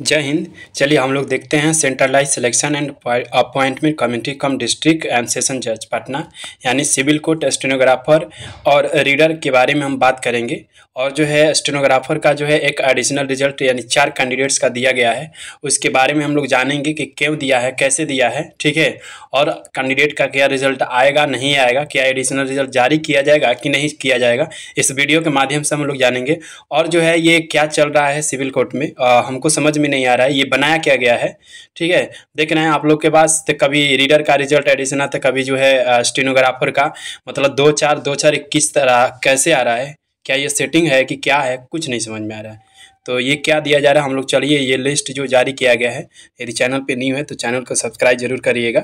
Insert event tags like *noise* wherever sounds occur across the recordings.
जय हिंद चलिए हम लोग देखते हैं centralise selection and appointment committee cum district and session जज पटना यानी सिविल कोर्ट स्टेनोग्राफर और रीडर के बारे में हम बात करेंगे और जो है स्टेनोग्राफर का जो है एक एडिशनल रिजल्ट यानी चार कैंडिडेट्स का दिया गया है उसके बारे में हम लोग जानेंगे कि क्यों दिया है कैसे दिया है ठीक है और कैंडिडेट का क्या रिजल्ट आएगा नहीं आएगा क्या एडिशनल रिजल्ट जारी किया जाएगा कि नहीं किया जाएगा इस वीडियो के माध्यम से हम लोग जानेंगे और जो है ये क्या चल रहा है सिविल कोर्ट में हमको समझ में में नहीं आ रहा है ये बनाया क्या गया है ठीक है देख रहे हैं आप लोग के पास तो कभी रीडर का रिजल्ट एडिशन आता कभी जो है स्टेनोग्राफर का मतलब दो चार दो चार किस तरह कैसे आ रहा है क्या ये सेटिंग है कि क्या है कुछ नहीं समझ में आ रहा है तो ये क्या दिया जा रहा है हम लोग चलिए ये लिस्ट जो जारी किया गया है यदि चैनल पे नहीं है तो चैनल को सब्सक्राइब जरूर करिएगा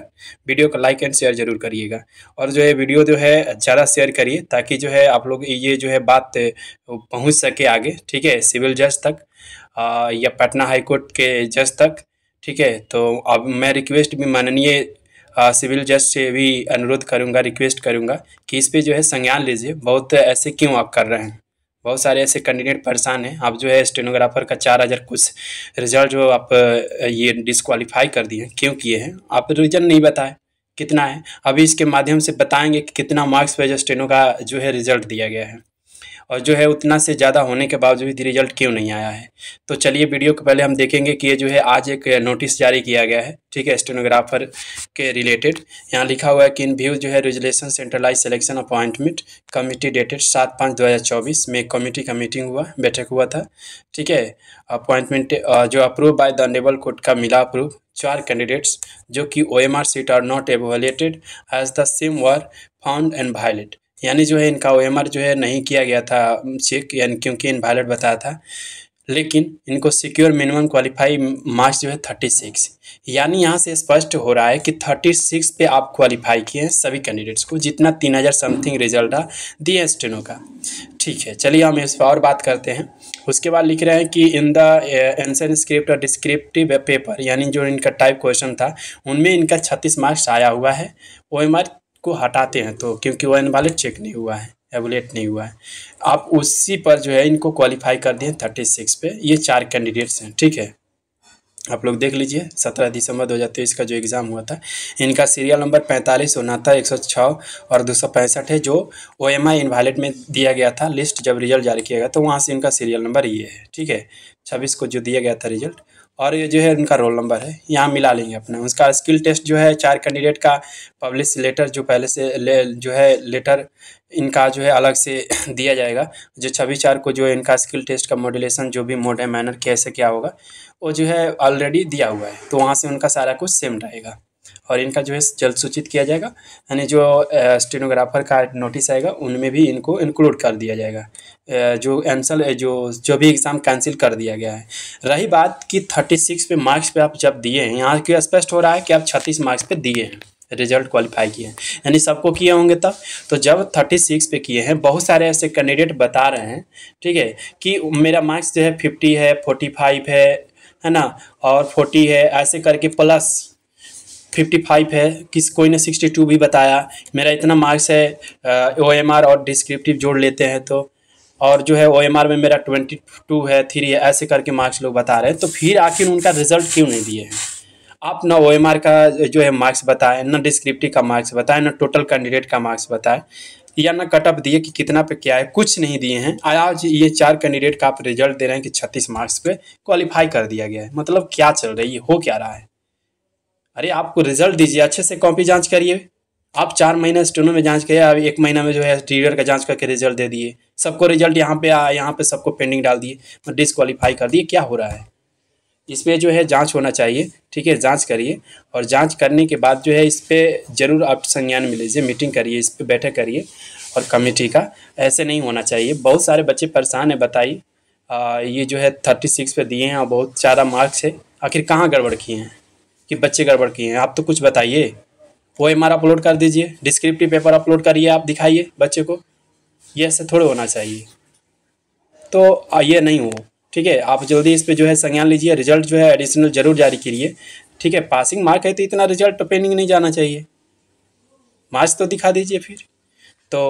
वीडियो को लाइक एंड शेयर जरूर करिएगा और जो है वीडियो जो है ज़्यादा शेयर करिए ताकि जो है आप लोग ये जो है बात पहुँच सके आगे ठीक है सिविल जज तक आ, या पटना हाईकोर्ट के जज तक ठीक है तो अब मैं रिक्वेस्ट भी माननीय सिविल जज से भी अनुरोध करूंगा रिक्वेस्ट करूंगा कि इस पे जो है संज्ञान लीजिए बहुत ऐसे क्यों आप कर रहे हैं बहुत सारे ऐसे कैंडिडेट परेशान हैं आप जो है स्टेनोग्राफर का चार हज़ार कुछ रिजल्ट जो आप ये डिसक्वालीफाई कर दिए क्यों किए हैं आप रीज़न नहीं बताए कितना है अभी इसके माध्यम से बताएंगे कि कितना मार्क्स पर जो स्टेनो का जो है रिजल्ट दिया गया है और जो है उतना से ज़्यादा होने के बावजूद भी रिजल्ट क्यों नहीं आया है तो चलिए वीडियो के पहले हम देखेंगे कि ये जो है आज एक नोटिस जारी किया गया है ठीक है स्टेनोग्राफर के रिलेटेड यहाँ लिखा हुआ है कि इन व्यू जो है resolution centralise selection appointment committee dated सात पाँच दो हज़ार चौबीस में कमेटी का मीटिंग हुआ बैठक हुआ था ठीक है अपॉइंटमेंट जो approve by the honourable court का मिला अप्रूव चार कैंडिडेट्स जो कि O M R sheet are not evaluated as the same were found and violate यानी जो है इनका ओ जो है नहीं किया गया था चेक यानी क्योंकि इन वायलट बताया था लेकिन इनको सिक्योर मिनिमम क्वालिफाई मार्क्स जो है थर्टी सिक्स यानी यहाँ से स्पष्ट हो रहा है कि थर्टी सिक्स पे आप क्वालिफाई किए हैं सभी कैंडिडेट्स को जितना तीन हज़ार समथिंग रिजल्ट आ दिए स्टेनो का ठीक है चलिए हम इस पर और बात करते हैं उसके बाद लिख रहे हैं कि इन द एंसर स्क्रिप्ट और डिस्क्रिप्टिव पेपर यानी जो इनका टाइप क्वेश्चन था उनमें इनका छत्तीस मार्क्स आया हुआ है ओ एम को हटाते हैं तो क्योंकि वो इनवैलिड चेक नहीं हुआ है एबुलेट नहीं हुआ है आप उसी पर जो है इनको क्वालिफाई कर दिए थर्टी सिक्स पे ये चार कैंडिडेट्स हैं ठीक है आप लोग देख लीजिए सत्रह दिसंबर दो हज़ार तेईस का जो एग्ज़ाम हुआ था इनका सीरियल नंबर पैंतालीस उनहत्तर एक सौ छः और दो सौ पैंसठ है जो ओ एम आई इन्वालेट में दिया गया था लिस्ट जब रिजल्ट जारी किया गया तो वहाँ से इनका सीरियल नंबर ये है ठीक है छब्बीस को जो दिया गया था रिजल्ट और ये जो है उनका रोल नंबर है यहाँ मिला लेंगे अपना उसका स्किल टेस्ट जो है चार कैंडिडेट का पब्लिश लेटर जो पहले से ले, जो है लेटर इनका जो है अलग से *coughs* दिया जाएगा जो छवि चार को जो है इनका स्किल टेस्ट का मॉड्यूलेशन जो भी मोड है मैनर कैसे क्या होगा वो जो है ऑलरेडी दिया हुआ है तो वहाँ से उनका सारा कुछ सेम रहेगा और इनका जो है जल्द सूचित किया जाएगा यानी जो स्टेनोग्राफर का नोटिस आएगा उनमें भी इनको इंक्लूड कर दिया जाएगा जो एंसल जो जो भी एग्ज़ाम कैंसिल कर दिया गया है रही बात कि थर्टी सिक्स पे मार्क्स पे आप जब दिए हैं यहाँ क्यों स्पष्ट हो रहा है कि आप छत्तीस मार्क्स पे दिए हैं रिजल्ट क्वालिफाई किए हैं यानी सबको किए होंगे तब तो जब थर्टी सिक्स पे किए हैं बहुत सारे ऐसे कैंडिडेट बता रहे हैं ठीक है कि मेरा मार्क्स जो है फिफ्टी है फोर्टी फाइव है है ना और फोर्टी है ऐसे करके प्लस फिफ्टी फाइव है किस कोई ने सिक्सटी टू भी बताया मेरा इतना मार्क्स है ओ एम आर और डिस्क्रिप्टिव जोड़ लेते हैं तो और जो है ओ एम आर में मेरा ट्वेंटी टू है थ्री है ऐसे करके मार्क्स लोग बता रहे हैं तो फिर आखिर उनका रिजल्ट क्यों नहीं दिए हैं आप ना ओ एम आर का जो है मार्क्स बताएं ना डिस्क्रिप्टिव का मार्क्स बताएं ना टोटल कैंडिडेट का मार्क्स बताएं या ना कट ऑफ दिए कि कितना पे क्या है कुछ नहीं दिए हैं आज ये चार कैंडिडेट का आप रिजल्ट दे रहे हैं कि छत्तीस मार्क्स पे क्वालिफाई कर दिया गया है मतलब क्या चल रही है हो क्या रहा है अरे आपको रिजल्ट दीजिए अच्छे से कॉपी जांच करिए आप चार महीना स्टूडेंट में जांच करिए अभी एक महीना में जो है रीडर का जांच करके रिजल्ट दे दिए सबको रिजल्ट यहाँ पे आ यहाँ पे सबको पेंडिंग डाल दिए डिसक्वालीफाई मतलब कर दिए क्या हो रहा है इस पर जो है जांच होना चाहिए ठीक है जांच करिए और जांच करने के बाद जो है इस पर ज़रूर आप संज्ञान में लीजिए मीटिंग करिए इस पर बैठक करिए और कमेटी का ऐसे नहीं होना चाहिए बहुत सारे बच्चे परेशान हैं बताइए ये जो है थर्टी सिक्स पे दिए हैं और बहुत ज़्यादा मार्क्स है आखिर कहाँ गड़बड़ किए हैं कि बच्चे गड़बड़ किए हैं आप तो कुछ बताइए वो एम आर अपलोड कर दीजिए डिस्क्रिप्टिव पेपर अपलोड करिए आप दिखाइए बच्चे को ये ऐसे थोड़े होना चाहिए तो ये नहीं हो ठीक है आप जल्दी इस पर जो है संज्ञान लीजिए रिजल्ट जो है एडिशनल जरूर जारी करिए ठीक है पासिंग मार्क है तो इतना रिजल्ट पेनिंग तो नहीं जाना चाहिए मार्क्स तो दिखा दीजिए फिर तो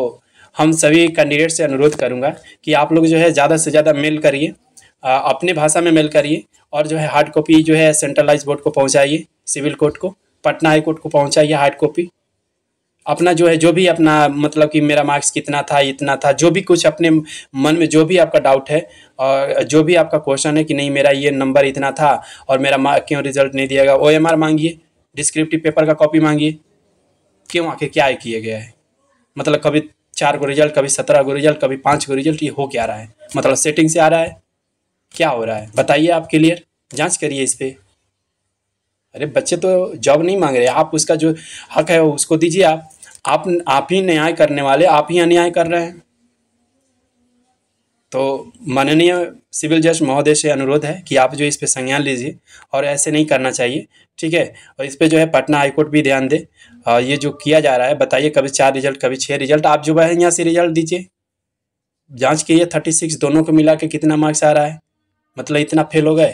हम सभी कैंडिडेट से अनुरोध करूंगा कि आप लोग जो है ज़्यादा से ज़्यादा मेल करिए अपने भाषा में मेल करिए और जो है हार्ड कॉपी जो है सेंट्रलाइज बोर्ड को पहुँचाइए सिविल कोर्ट को पटना हाई कोर्ट को पहुँचाइए हार्ड कॉपी अपना जो है जो भी अपना मतलब कि मेरा मार्क्स कितना था इतना था जो भी कुछ अपने मन में जो भी आपका डाउट है और जो भी आपका क्वेश्चन है कि नहीं मेरा ये नंबर इतना था और मेरा मार्क क्यों रिजल्ट नहीं दिया गया ओ एम आर मांगिए डिस्क्रिप्टिव पेपर का कॉपी मांगिए क्यों आखिर क्या किया गया है मतलब कभी चार को रिजल्ट कभी सत्रह को रिजल्ट कभी पाँच को रिजल्ट ये हो क्या रहा है मतलब सेटिंग से आ रहा है क्या हो रहा है बताइए आप क्लियर जांच करिए इस पर अरे बच्चे तो जॉब नहीं मांग रहे आप उसका जो हक है उसको दीजिए आप आप आप ही न्याय करने वाले आप ही अन्याय कर रहे हैं तो माननीय सिविल जज महोदय से अनुरोध है कि आप जो इस पे संज्ञान लीजिए और ऐसे नहीं करना चाहिए ठीक है और इस पे जो है पटना हाईकोर्ट भी ध्यान दे और ये जो किया जा रहा है बताइए कभी चार रिजल्ट कभी छः रिजल्ट आप जो है यहाँ से रिजल्ट दीजिए जांच कीजिए थर्टी सिक्स दोनों को मिला के कितना मार्क्स आ रहा है मतलब इतना फेल हो गए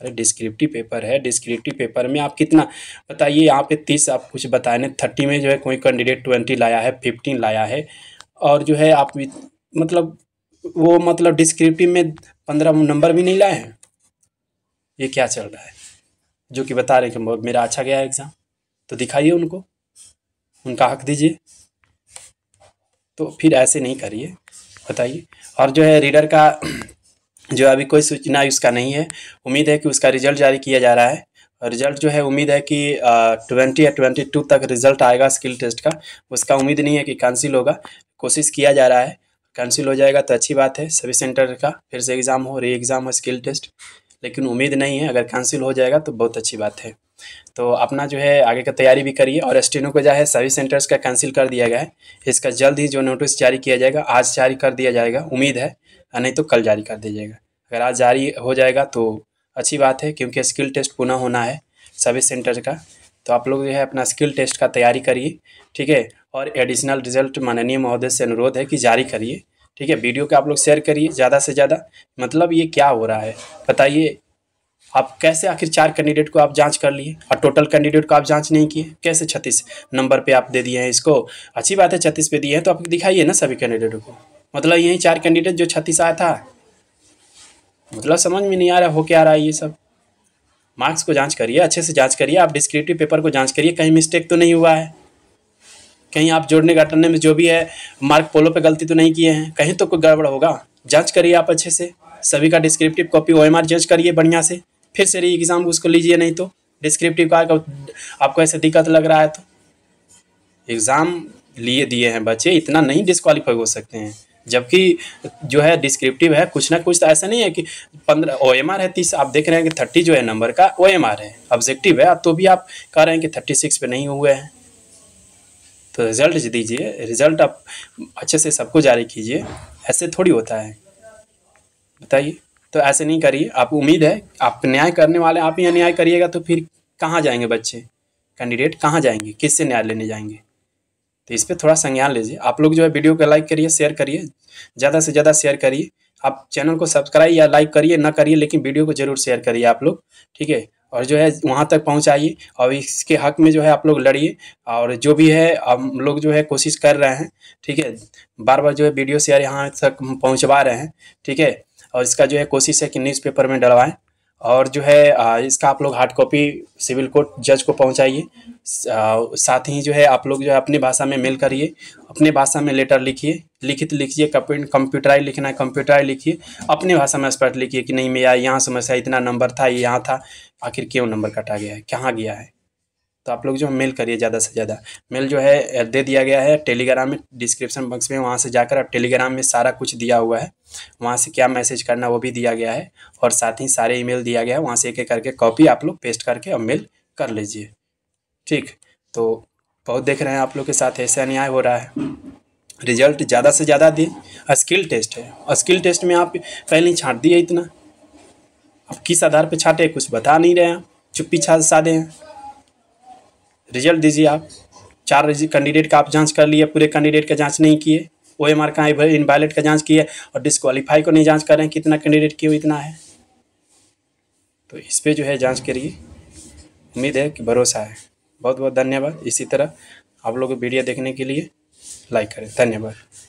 अरे डिस्क्रिप्टिव पेपर है डिस्क्रिप्टिव पेपर में आप कितना बताइए यहाँ पे तीस आप कुछ बताए ना थर्टी में जो है कोई कैंडिडेट ट्वेंटी लाया है फिफ्टीन लाया है और जो है आप मतलब वो मतलब डिस्क्रिप्टिव में पंद्रह नंबर भी नहीं लाए हैं ये क्या चल रहा है जो कि बता रहे कि मेरा अच्छा गया एग्ज़ाम तो दिखाइए उनको उनका हक दीजिए तो फिर ऐसे नहीं करिए बताइए और जो है रीडर का जो अभी कोई सूचना उसका नहीं है उम्मीद है कि उसका रिजल्ट जारी किया जा रहा है रिजल्ट जो है उम्मीद है कि ट्वेंटी या ट्वेंटी टू तक रिजल्ट आएगा स्किल टेस्ट का उसका उम्मीद नहीं है कि कैंसिल होगा कोशिश किया जा रहा है कैंसिल हो जाएगा तो अच्छी बात है सभी सेंटर का फिर से एग्ज़ाम हो री एग्ज़ाम हो स्किल टेस्ट लेकिन उम्मीद नहीं है अगर कैंसिल हो जाएगा तो बहुत अच्छी बात है तो अपना जो है आगे का तैयारी भी करिए और एस्टिनो को जो है सभी सेंटर्स का कैंसिल कर दिया गया है इसका जल्द ही जो नोटिस जारी किया जाएगा आज जारी कर दिया जाएगा उम्मीद है नहीं तो कल जारी कर दिया जाएगा अगर आज जारी हो जाएगा तो अच्छी बात है क्योंकि स्किल टेस्ट पुनः होना है सभी सेंटर का तो आप लोग जो है अपना स्किल टेस्ट का तैयारी करिए ठीक है और एडिशनल रिजल्ट माननीय महोदय से अनुरोध है कि जारी करिए ठीक है वीडियो का आप लोग शेयर करिए ज़्यादा से ज़्यादा मतलब ये क्या हो रहा है बताइए आप कैसे आखिर चार कैंडिडेट को आप जांच कर लिए और टोटल कैंडिडेट को आप जांच नहीं किए कैसे छत्तीस नंबर पे आप दे दिए हैं इसको अच्छी बात है छत्तीस पे दिए हैं तो आप दिखाइए ना सभी कैंडिडेट को मतलब यही चार कैंडिडेट जो छत्तीस आया था मतलब समझ में नहीं आ रहा हो क्या आ रहा है ये सब मार्क्स को जाँच करिए अच्छे से जाँच करिए आप डिस्क्रिप्टिव पेपर को जाँच करिए कहीं मिस्टेक तो नहीं हुआ है कहीं आप जोड़ने घटने में जो भी है मार्क पोलो पर गलती तो नहीं किए हैं कहीं तो कोई गड़बड़ होगा जाँच करिए आप अच्छे से सभी का descriptive copy O M R जांच करिए बढ़िया से फिर से री एग्ज़ाम उसको लीजिए नहीं तो डिस्क्रिप्टिव कार्ड का आपको ऐसे दिक्कत लग रहा है तो एग्ज़ाम लिए दिए हैं बच्चे इतना नहीं डिस्कवालीफाई हो सकते हैं जबकि जो है डिस्क्रिप्टिव है कुछ ना कुछ तो ऐसा नहीं है कि पंद्रह ओ एम आर है तीस आप देख रहे हैं कि थर्टी जो है नंबर का ओ एम आर है ऑब्जेक्टिव है तो भी आप कह रहे हैं कि थर्टी सिक्स पे नहीं हुए हैं तो रिज़ल्ट दीजिए रिज़ल्ट आप अच्छे से सबको जारी कीजिए ऐसे थोड़ी होता है बताइए तो ऐसे नहीं करिए आप उम्मीद है आप न्याय करने वाले आप ही अन्याय करिएगा तो फिर कहाँ जाएंगे बच्चे कैंडिडेट कहाँ जाएंगे किससे न्याय लेने जाएंगे तो इस पर थोड़ा संज्ञान लीजिए आप लोग जो है वीडियो को लाइक करिए शेयर करिए ज़्यादा से ज़्यादा शेयर करिए आप चैनल को सब्सक्राइब या लाइक करिए ना करिए लेकिन वीडियो को जरूर शेयर करिए आप लोग ठीक है और जो है वहाँ तक पहुँचाइए और इसके हक में जो है आप लोग लड़िए और जो भी है हम लोग जो है कोशिश कर रहे हैं ठीक है बार बार जो है वीडियो शेयर यहाँ तक पहुँचवा रहे हैं ठीक है और इसका जो है कोशिश है कि न्यूज़पेपर में डलवाएं और जो है इसका आप लोग हार्ड कॉपी सिविल कोर्ट जज को पहुंचाइए साथ ही जो है आप लोग जो है अपनी भाषा में मेल करिए अपनी भाषा में लेटर लिखिए लिखित लिखिए कंप्यूटराइज लिखना है कंप्यूटराइज लिखिए अपने भाषा में स्पष्ट लिखिए कि नहीं मैं यहाँ समस्या इतना नंबर था ये यहाँ था आखिर क्यों नंबर कटा गया है कहाँ गया है तो आप लोग जो मेल करिए ज़्यादा से ज़्यादा मेल जो है दे दिया गया है टेलीग्राम में डिस्क्रिप्शन बॉक्स में वहाँ से जाकर आप टेलीग्राम में सारा कुछ दिया हुआ है वहाँ से क्या मैसेज करना वो भी दिया गया है और साथ ही सारे ईमेल दिया गया है वहाँ से एक एक करके कॉपी आप लोग पेस्ट करके और मेल कर लीजिए ठीक तो बहुत देख रहे हैं आप लोग के साथ ऐसे अन्याय हो रहा है रिजल्ट ज़्यादा से ज़्यादा दिए स्किल टेस्ट है स्किल टेस्ट में आप पहले ही छाँट दिए इतना अब किस आधार पर छाँटे कुछ बता नहीं रहे हैं चुप्पी छा सा हैं रिजल्ट दीजिए आप चार कैंडिडेट का आप जांच कर लिए पूरे कैंडिडेट का जांच नहीं किए ओ एम आर का इनवायलेट का जांच किए और डिसक्वालीफाई को नहीं जांच कर रहे हैं कितना कैंडिडेट क्यों इतना है तो इस पर जो है जांच करिए उम्मीद है कि भरोसा है बहुत बहुत धन्यवाद इसी तरह आप लोग वीडियो देखने के लिए लाइक करें धन्यवाद